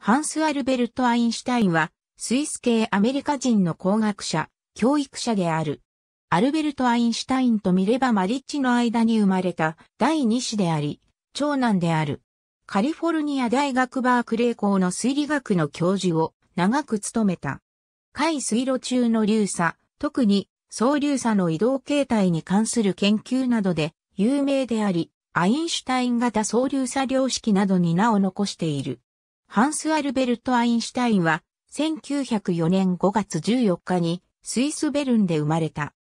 ハンス・アルベルト・アインシュタインは、スイス系アメリカ人の工学者、教育者である。アルベルト・アインシュタインとミレバ・マリッチの間に生まれた第二子であり、長男である。カリフォルニア大学バークレー校の推理学の教授を長く務めた。海水路中の流砂、特に総流砂の移動形態に関する研究などで有名であり、アインシュタイン型総流砂量式などに名を残している。ハンス・アルベルト・アインシュタインは、1904年5月14日に、スイス・ベルンで生まれた。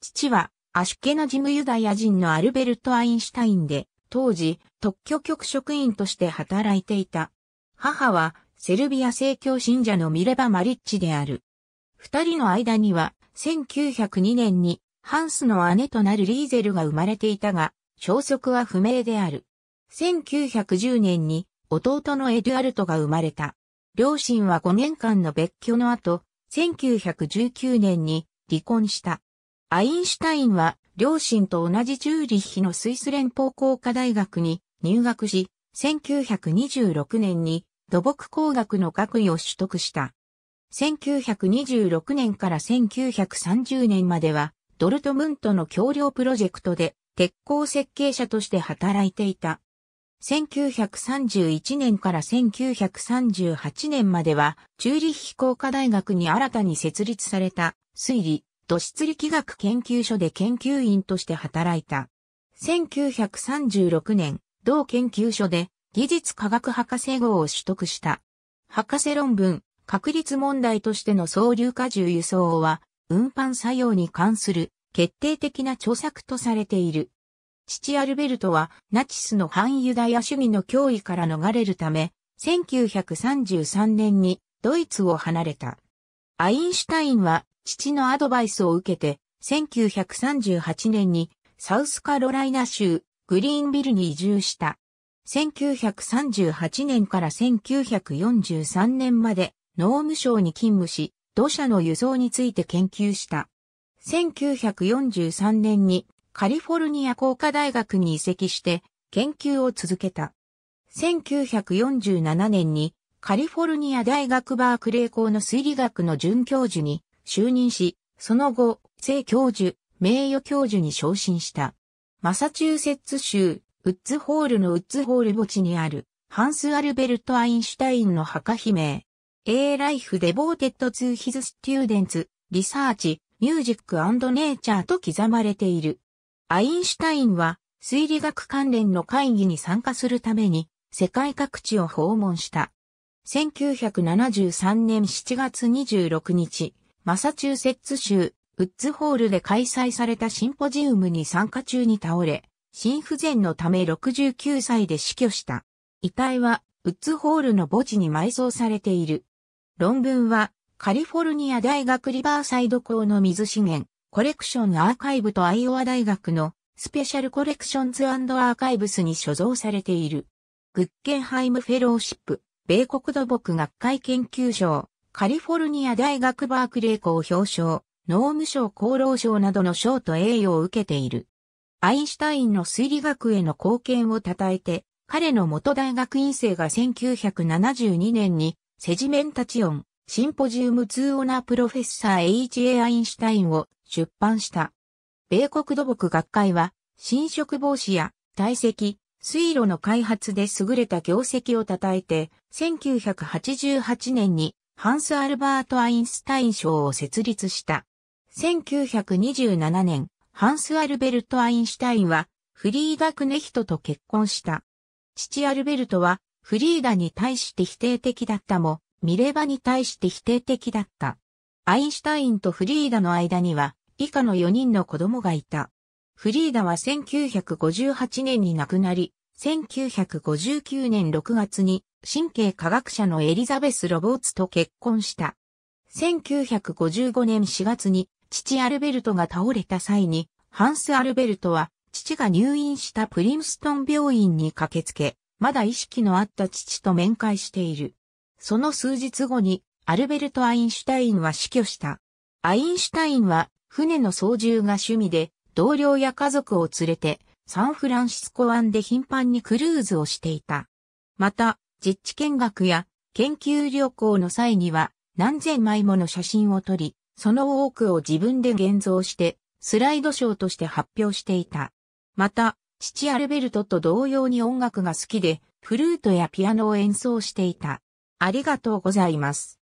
父は、アシュケナジムユダヤ人のアルベルト・アインシュタインで、当時、特許局職員として働いていた。母は、セルビア正教信者のミレバ・マリッチである。二人の間には、1902年に、ハンスの姉となるリーゼルが生まれていたが、消息は不明である。1910年に、弟のエデュアルトが生まれた。両親は5年間の別居の後、1919年に離婚した。アインシュタインは両親と同じチューリッヒのスイス連邦工科大学に入学し、1926年に土木工学の学位を取得した。1926年から1930年までは、ドルトムントの橋梁プロジェクトで鉄鋼設計者として働いていた。1931年から1938年までは、チューリッヒ工科大学に新たに設立された、推理、土質力学研究所で研究員として働いた。1936年、同研究所で技術科学博士号を取得した。博士論文、確率問題としての総流荷重輸送は、運搬作用に関する決定的な著作とされている。父アルベルトはナチスの反ユダヤ主義の脅威から逃れるため、1933年にドイツを離れた。アインシュタインは父のアドバイスを受けて、1938年にサウスカロライナ州グリーンビルに移住した。1938年から1943年まで農務省に勤務し、土砂の輸送について研究した。1943年にカリフォルニア工科大学に移籍して研究を続けた。1947年にカリフォルニア大学バークレー校の推理学の准教授に就任し、その後、正教授、名誉教授に昇進した。マサチューセッツ州、ウッズホールのウッズホール墓地にある、ハンス・アルベルト・アインシュタインの墓碑銘。A Life Devoted to His Students, Research, Music and Nature と刻まれている。アインシュタインは推理学関連の会議に参加するために世界各地を訪問した。1973年7月26日、マサチューセッツ州ウッズホールで開催されたシンポジウムに参加中に倒れ、心不全のため69歳で死去した。遺体はウッズホールの墓地に埋葬されている。論文はカリフォルニア大学リバーサイド校の水資源、コレクションアーカイブとアイオワ大学のスペシャルコレクションズアーカイブスに所蔵されている。グッケンハイムフェローシップ、米国土木学会研究賞、カリフォルニア大学バークレー校表彰、農務省厚労省などの賞と栄誉を受けている。アインシュタインの推理学への貢献を称えて、彼の元大学院生が1972年に、セジメンタチオン、シンポジウム2オナプロフェッサー H.A. アインシュタインを出版した。米国土木学会は、侵食防止や堆積、水路の開発で優れた業績を称えて、1988年にハンス・アルバート・アインシュタイン賞を設立した。1927年、ハンス・アルベルト・アインシュタインは、フリーダ・クネヒトと結婚した。父アルベルトは、フリーダに対して否定的だったも、ミレバに対して否定的だった。アインシュタインとフリーダの間には以下の4人の子供がいた。フリーダは1958年に亡くなり、1959年6月に神経科学者のエリザベス・ロボーツと結婚した。1955年4月に父アルベルトが倒れた際に、ハンス・アルベルトは父が入院したプリンストン病院に駆けつけ、まだ意識のあった父と面会している。その数日後にアルベルト・アインシュタインは死去した。アインシュタインは船の操縦が趣味で同僚や家族を連れてサンフランシスコ湾で頻繁にクルーズをしていた。また、実地見学や研究旅行の際には何千枚もの写真を撮り、その多くを自分で現像してスライドショーとして発表していた。また、父アルベルトと同様に音楽が好きで、フルートやピアノを演奏していた。ありがとうございます。